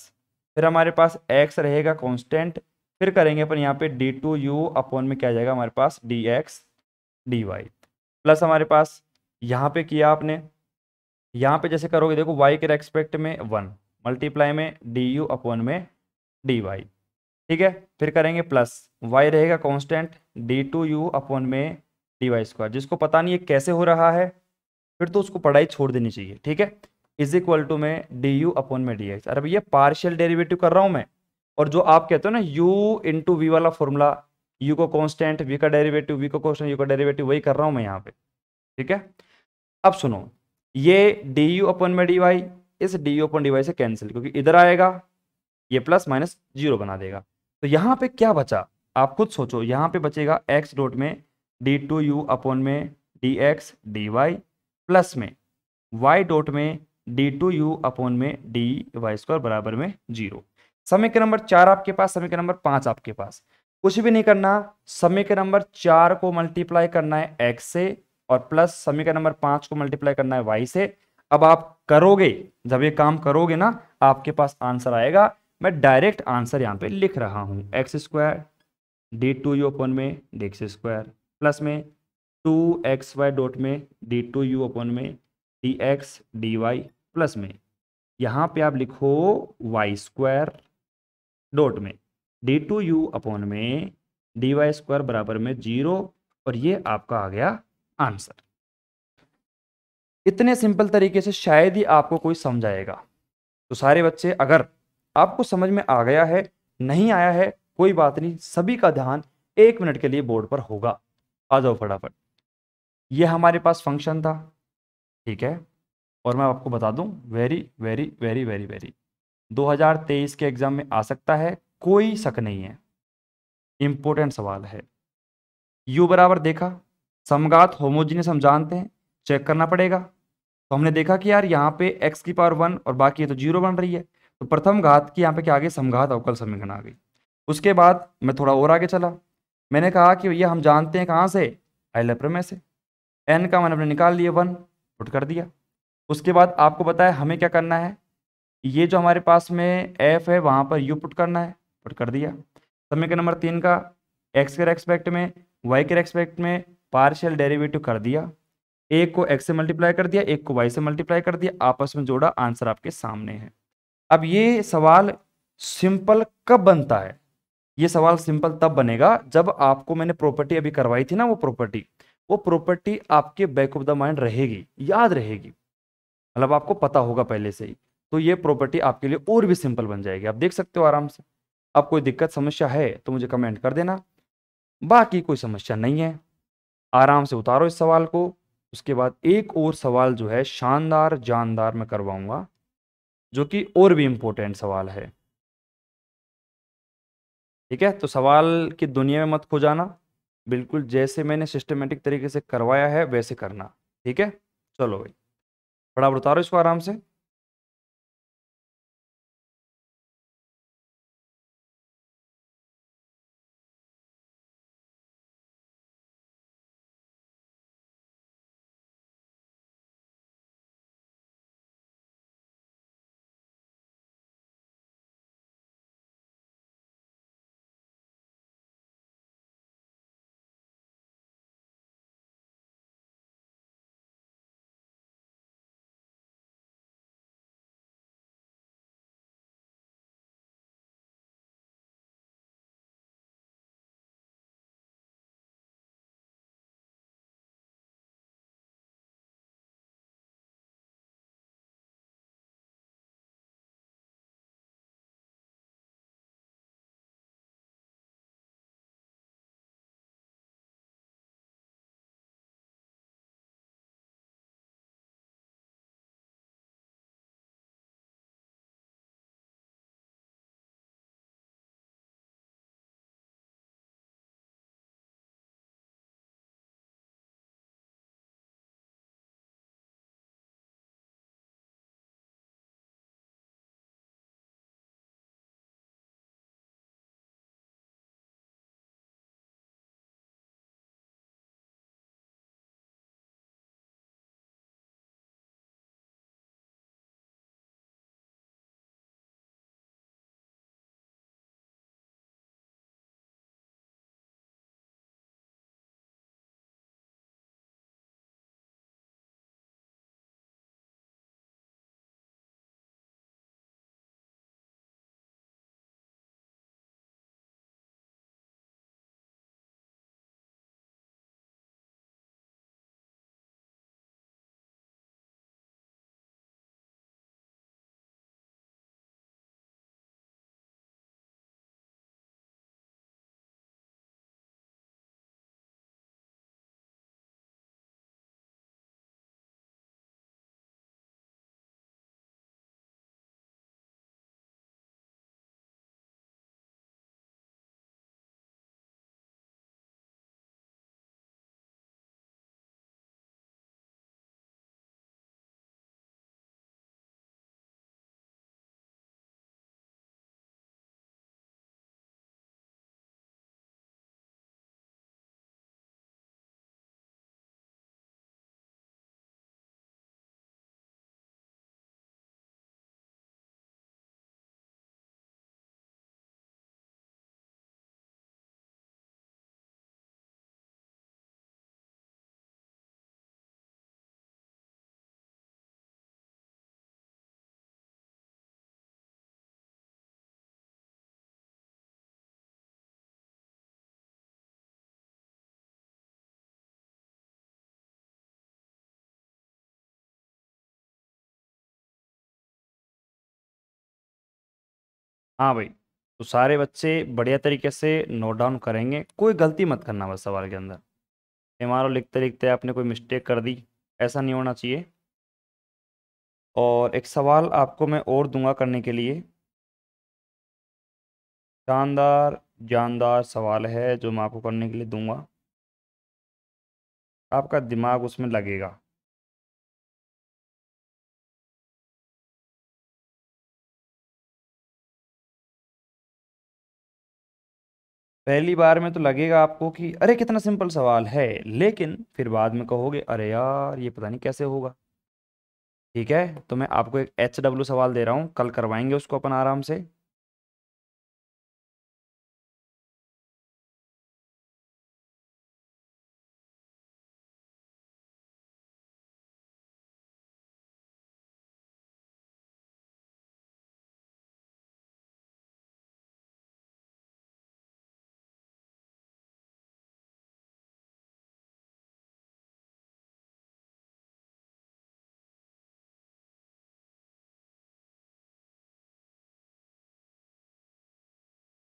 फिर हमारे पास एक्स रहेगा कॉन्स्टेंट फिर करेंगे अपन यहाँ पे डी टू यू अपॉन में क्या जाएगा हमारे पास d x D Y plus हमारे पास यहाँ पे किया आपने यहाँ पे जैसे करोगे देखो वाई के रेस्पेक्ट में वन मल्टीप्लाई में डी यू अपॉन में डी वाई ठीक है फिर करेंगे प्लस वाई रहेगा constant d two u upon में डी वाई स्क्वायर जिसको पता नहीं है कैसे हो रहा है फिर तो उसको पढ़ाई छोड़ देनी चाहिए ठीक है इज इक्वल टू में डी यू अपॉन में डी एक्स अरे भैया पार्शियल डेरिवेटिव कर रहा हूँ मैं और जो आप कहते हो ना u टू वी वाला फॉर्मूला u को कॉन्स्टेंट v का डेरिवेटिव v को कॉन्स्टेंट u का डेरिवेटिव वही कर रहा हूँ मैं यहाँ पे ठीक है अब सुनो ये डी यू अपन में डी वाई इस डी ओपन डी वाई से कैंसिल क्योंकि इधर आएगा ये प्लस माइनस जीरो बना देगा तो यहाँ पे क्या बचा आप खुद सोचो यहाँ पे बचेगा एक्स डॉट में डी टू यू अपॉन में D x D Y plus में वाई डॉट में डी टू यू अपॉन में डी वाई स्क्वायर बराबर में जीरो समय के नंबर चार आपके पास समय के नंबर पाँच आपके पास कुछ भी नहीं करना समय के नंबर चार को मल्टीप्लाई करना है एक्स से और प्लस समीकरण नंबर पाँच को मल्टीप्लाई करना है वाई से अब आप करोगे जब ये काम करोगे ना आपके पास आंसर आएगा मैं डायरेक्ट आंसर यहाँ पे लिख रहा हूँ x square d two u upon में डी एक्स स्क्वायर प्लस में टू एक्स वाई डॉट में डी टू यू ओपन में D x D Y plus में यहाँ पे आप लिखो वाई स्क्वायर डॉट में डी टू यू अपॉन में डी वाई स्क्वायर बराबर में जीरो और ये आपका आ गया आंसर इतने सिंपल तरीके से शायद ही आपको कोई समझाएगा तो सारे बच्चे अगर आपको समझ में आ गया है नहीं आया है कोई बात नहीं सभी का ध्यान एक मिनट के लिए बोर्ड पर होगा आ जाओ फटाफट ये हमारे पास फंक्शन था ठीक है और मैं आपको बता दूं very very very very very 2023 के एग्ज़ाम में आ सकता है कोई शक नहीं है इंपॉर्टेंट सवाल है यू बराबर देखा समगात होमोजीनियस हम जानते हैं चेक करना पड़ेगा तो हमने देखा कि यार यहाँ पे x की पावर वन और बाकी ये तो जीरो बन रही है तो प्रथम घात की यहाँ पे क्या आ गई समघात अवकल समीकरण आ गई उसके बाद मैं थोड़ा और आगे चला मैंने कहा कि भैया हम जानते हैं कहाँ से आई में से एन का मैंने अपने निकाल लिया वन पुट कर दिया उसके बाद आपको पता हमें क्या करना है ये जो हमारे पास में एफ है वहाँ पर यू पुट करना है पुट कर दिया समीकरण नंबर तीन का एक्स के रेस्पेक्ट में वाई के रेस्पेक्ट में पार्शियल डेरिवेटिव कर दिया एक को एक्स से मल्टीप्लाई कर दिया एक को वाई से मल्टीप्लाई कर दिया आपस में जोड़ा आंसर आपके सामने है अब ये सवाल सिंपल कब बनता है ये सवाल सिंपल तब बनेगा जब आपको मैंने प्रॉपर्टी अभी करवाई थी ना वो प्रॉपर्टी वो प्रॉपर्टी आपके बैक ऑफ द माइंड रहेगी याद रहेगी मतलब आपको पता होगा पहले से ही तो ये प्रॉपर्टी आपके लिए और भी सिंपल बन जाएगी आप देख सकते हो आराम से अब कोई दिक्कत समस्या है तो मुझे कमेंट कर देना बाकी कोई समस्या नहीं है आराम से उतारो इस सवाल को उसके बाद एक और सवाल जो है शानदार जानदार मैं करवाऊंगा जो कि और भी इम्पोर्टेंट सवाल है ठीक है तो सवाल की दुनिया में मत खो जाना बिल्कुल जैसे मैंने सिस्टमेटिक तरीके से करवाया है वैसे करना ठीक है चलो भाई बड़ा उतारो इसको आराम से हाँ भाई तो सारे बच्चे बढ़िया तरीके से नोट डाउन करेंगे कोई गलती मत करना बस सवाल के अंदर ये लिखते लिखते आपने कोई मिस्टेक कर दी ऐसा नहीं होना चाहिए और एक सवाल आपको मैं और दूंगा करने के लिए शानदार जानदार सवाल है जो मैं आपको करने के लिए दूंगा आपका दिमाग उसमें लगेगा पहली बार में तो लगेगा आपको कि अरे कितना सिंपल सवाल है लेकिन फिर बाद में कहोगे अरे यार ये पता नहीं कैसे होगा ठीक है तो मैं आपको एक एच डब्ल्यू सवाल दे रहा हूँ कल करवाएंगे उसको अपन आराम से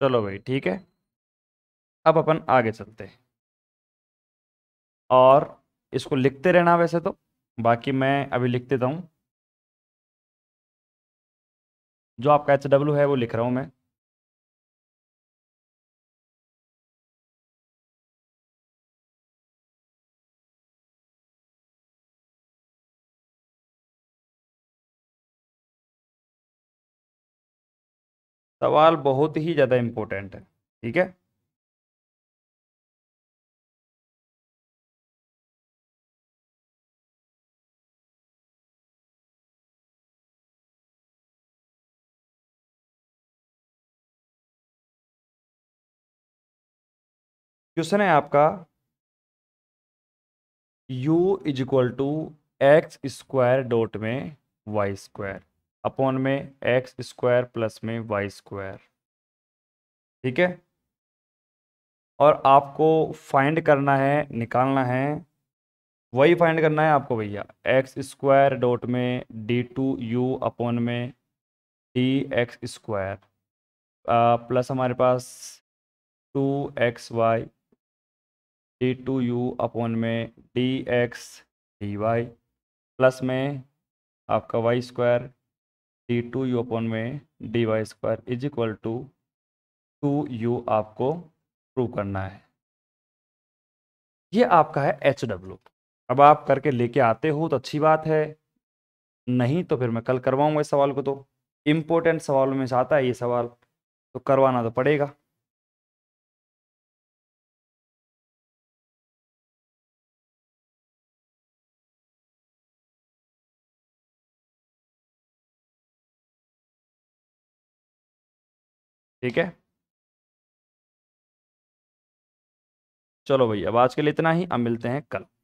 चलो भाई ठीक है अब अपन आगे चलते हैं और इसको लिखते रहना वैसे तो बाकी मैं अभी लिख देता हूँ जो आपका एच डब्ल्यू है वो लिख रहा हूँ मैं सवाल बहुत ही ज़्यादा इम्पोर्टेंट है ठीक है क्वेश्चन है आपका u is equal to x square dot में वाई स्क्वायर अपॉन में एक्स स्क्वायर प्लस में वाई स्क्वायर ठीक है और आपको फाइंड करना है निकालना है वही फाइंड करना है आपको भैया एक्स स्क्वायर डॉट में डी टू यू अपॉन में डी एक्स स्क्वायर प्लस हमारे पास two x y d two u upon में D x D Y plus में आपका y square d two u upon में D Y square is equal to two u आपको प्रूव करना है ये आपका है एच डब्ल्यू अब आप करके लेके आते हो तो अच्छी बात है नहीं तो फिर मैं कल करवाऊंगा इस सवाल को तो इम्पोर्टेंट सवालों में से आता है ये सवाल तो करवाना तो पड़ेगा ठीक है चलो भैया अब आज के लिए इतना ही अब मिलते हैं कल